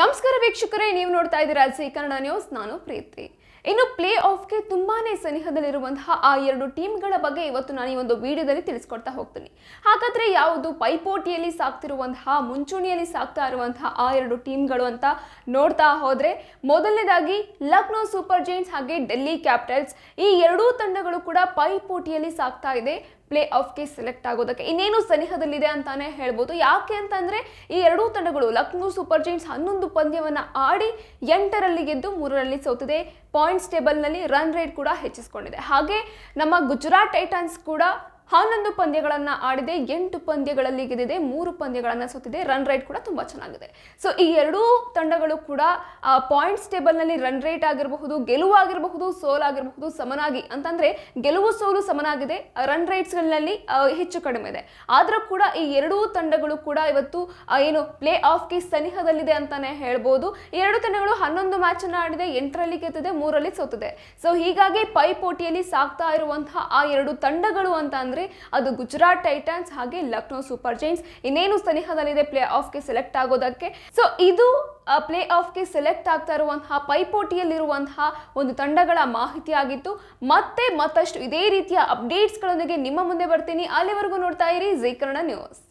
ನಮಸ್ಕಾರ ವೀಕ್ಷಕರೇ ನೀವು ನೋಡ್ತಾ ಇದ್ದೀರಾ ಸಿ ಕನ್ನಡ ನ್ಯೂಸ್ ನಾನು ಪ್ರೀತಿ ಇನ್ನು ಪ್ಲೇ ಆಫ್ ಗೆ ತುಂಬಾನೇ ಸನಿಹದಲ್ಲಿರುವಂತಹ ಆ ಎರಡು ಗಳ ಬಗ್ಗೆ ಇವತ್ತು ನಾನು ಈ ಒಂದು ವಿಡಿಯೋದಲ್ಲಿ ತಿಳಿಸ್ಕೊಡ್ತಾ ಹೋಗ್ತೀನಿ ಹಾಗಾದ್ರೆ ಯಾವುದು ಪೈಪೋಟಿಯಲ್ಲಿ ಸಾಕ್ತಿರುವಂತಹ ಮುಂಚೂಣಿಯಲ್ಲಿ ಸಾಕ್ತಾ ಇರುವಂತಹ ಆ ಎರಡು ಟೀಮ್ ಗಳು ಅಂತ ನೋಡ್ತಾ ಹೋದ್ರೆ ಮೊದಲನೇದಾಗಿ ಲಕ್ನೋ ಸೂಪರ್ ಜೈನ್ಸ್ ಹಾಗೆ ಡೆಲ್ಲಿ ಕ್ಯಾಪಿಟಲ್ಸ್ ಈ ಎರಡೂ ತಂಡ ತಂಡಗಳು ಕೂಡ ಪೈಪೋಟಿಯಲ್ಲಿ ಸಾಕ್ತಾ ಇದೆ ಪ್ಲೇ ಆಫ್ಗೆ ಸೆಲೆಕ್ಟ್ ಆಗೋದಕ್ಕೆ ಇನ್ನೇನು ಸನಿಹದಲ್ಲಿದೆ ಅಂತಾನೆ ಹೇಳ್ಬೋದು ಯಾಕೆ ಅಂತಂದ್ರೆ ಈ ಎರಡೂ ತಂಡಗಳು ಲಕ್ನೋ ಸೂಪರ್ ಜೈಂಟ್ಸ್ ಹನ್ನೊಂದು ಪಂದ್ಯವನ್ನ ಆಡಿ ಎಂಟರಲ್ಲಿ ಗೆದ್ದು ಮೂರರಲ್ಲಿ ಸೋತಿದೆ ಪಾಯಿಂಟ್ಸ್ ನಲ್ಲಿ ರನ್ ರೇಟ್ ಕೂಡ ಹೆಚ್ಚಿಸಿಕೊಂಡಿದೆ ಹಾಗೆ ನಮ್ಮ ಗುಜರಾತ್ ಟೈಟನ್ಸ್ ಕೂಡ ಹನ್ನೊಂದು ಪಂದ್ಯಗಳನ್ನು ಆಡಿದೆ ಎಂಟು ಪಂದ್ಯಗಳಲ್ಲಿ ಗೆದ್ದಿದೆ ಮೂರು ಪಂದ್ಯಗಳನ್ನು ಸೋತಿದೆ ರನ್ ರೇಟ್ ಕೂಡ ತುಂಬ ಚೆನ್ನಾಗಿದೆ ಸೊ ಈ ಎರಡೂ ತಂಡಗಳು ಕೂಡ ಪಾಯಿಂಟ್ಸ್ ನಲ್ಲಿ ರನ್ ರೇಟ್ ಆಗಿರಬಹುದು ಗೆಲುವು ಆಗಿರಬಹುದು ಸೋಲಾಗಿರಬಹುದು ಸಮನಾಗಿ ಅಂತಂದರೆ ಗೆಲುವು ಸೋಲು ಸಮನಾಗಿದೆ ರನ್ ರೇಟ್ಸ್ಗಳಲ್ಲಿ ಹೆಚ್ಚು ಕಡಿಮೆ ಇದೆ ಆದರೂ ಕೂಡ ಈ ಎರಡೂ ತಂಡಗಳು ಕೂಡ ಇವತ್ತು ಏನು ಪ್ಲೇ ಆಫ್ಗೆ ಸನಿಹದಲ್ಲಿದೆ ಅಂತಾನೆ ಹೇಳ್ಬೋದು ಎರಡು ತಂಡಗಳು ಹನ್ನೊಂದು ಮ್ಯಾಚನ್ನು ಆಡಿದೆ ಎಂಟರಲ್ಲಿ ಗೆದ್ದಿದೆ ಮೂರಲ್ಲಿ ಸೋತಿದೆ ಸೊ ಹೀಗಾಗಿ ಪೈಪೋಟಿಯಲ್ಲಿ ಸಾಕ್ತಾ ಇರುವಂತಹ ಆ ಎರಡು ತಂಡಗಳು ಅಂತ ಅದು ಗುಜರಾತ್ ಟೈಟನ್ಸ್ ಹಾಗೆ ಲಕ್ನೋ ಸೂಪರ್ ಜೈನ್ಸ್ ಇನ್ನೇನು ಸನಿಹದಲ್ಲಿದೆ ಪ್ಲೇ ಆಫ್ ಗೆ ಸೆಲೆಕ್ಟ್ ಆಗೋದಕ್ಕೆ ಸೊ ಇದು ಪ್ಲೇ ಆಫ್ ಗೆ ಸೆಲೆಕ್ಟ್ ಆಗ್ತಾ ಇರುವಂತಹ ಪೈಪೋಟಿಯಲ್ಲಿರುವಂತಹ ಒಂದು ತಂಡಗಳ ಮಾಹಿತಿ ಆಗಿತ್ತು ಮತ್ತೆ ಮತ್ತಷ್ಟು ಇದೇ ರೀತಿಯ ಅಪ್ಡೇಟ್ಸ್ಗಳೊಂದಿಗೆ ನಿಮ್ಮ ಮುಂದೆ ಬರ್ತೀನಿ ಅಲ್ಲಿವರೆಗೂ ನೋಡ್ತಾ ಇರಿ ಜೀಕರಣ ನ್ಯೂಸ್